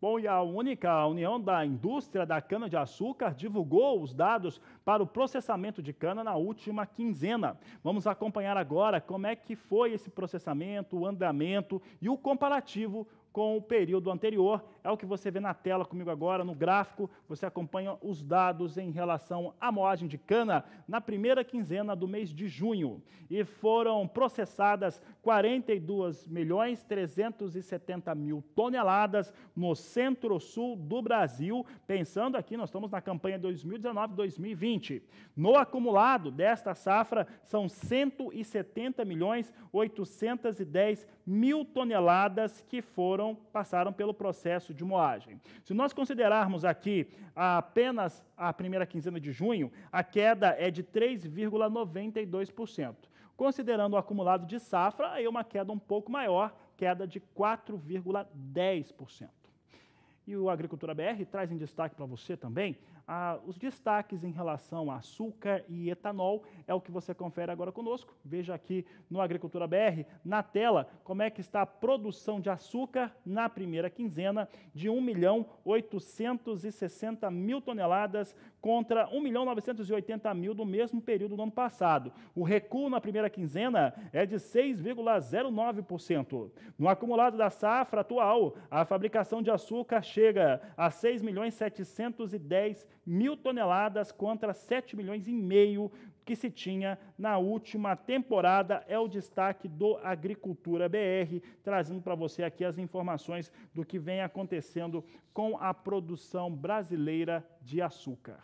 Bom, e a única União da Indústria da Cana-de-Açúcar divulgou os dados para o processamento de cana na última quinzena. Vamos acompanhar agora como é que foi esse processamento, o andamento e o comparativo com o período anterior. É o que você vê na tela comigo agora, no gráfico. Você acompanha os dados em relação à moagem de cana na primeira quinzena do mês de junho. E foram processadas 42 milhões 370 mil toneladas no centro-sul do Brasil. Pensando aqui, nós estamos na campanha 2019-2020. No acumulado desta safra, são 170 milhões 810 mil toneladas que foram foram passaram pelo processo de moagem. Se nós considerarmos aqui apenas a primeira quinzena de junho, a queda é de 3,92%. Considerando o acumulado de safra, aí é uma queda um pouco maior, queda de 4,10%. E o Agricultura BR traz em destaque para você também ah, os destaques em relação a açúcar e etanol. É o que você confere agora conosco. Veja aqui no Agricultura BR, na tela, como é que está a produção de açúcar na primeira quinzena de 1 milhão 860 mil toneladas contra 1 milhão 980 mil do mesmo período do ano passado. O recuo na primeira quinzena é de 6,09%. No acumulado da safra atual, a fabricação de açúcar chega chega a 6 milhões 710 mil toneladas contra 7 milhões e meio que se tinha na última temporada. É o destaque do Agricultura BR, trazendo para você aqui as informações do que vem acontecendo com a produção brasileira de açúcar.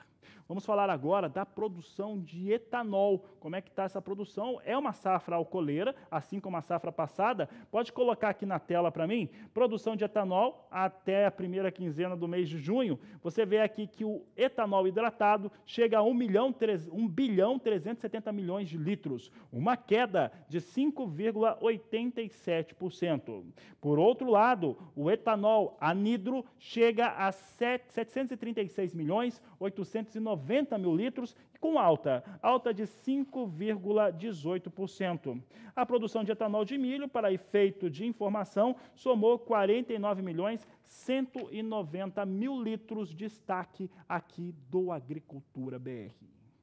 Vamos falar agora da produção de etanol. Como é que está essa produção? É uma safra alcooleira, assim como a safra passada. Pode colocar aqui na tela para mim. Produção de etanol até a primeira quinzena do mês de junho. Você vê aqui que o etanol hidratado chega a 1, milhão, 3, 1 bilhão 370 milhões de litros, uma queda de 5,87%. Por outro lado, o etanol anidro chega a 7, 736 milhões 890 90 mil litros, com alta, alta de 5,18%. A produção de etanol de milho, para efeito de informação, somou 49 milhões 190 mil litros, destaque aqui do Agricultura BR.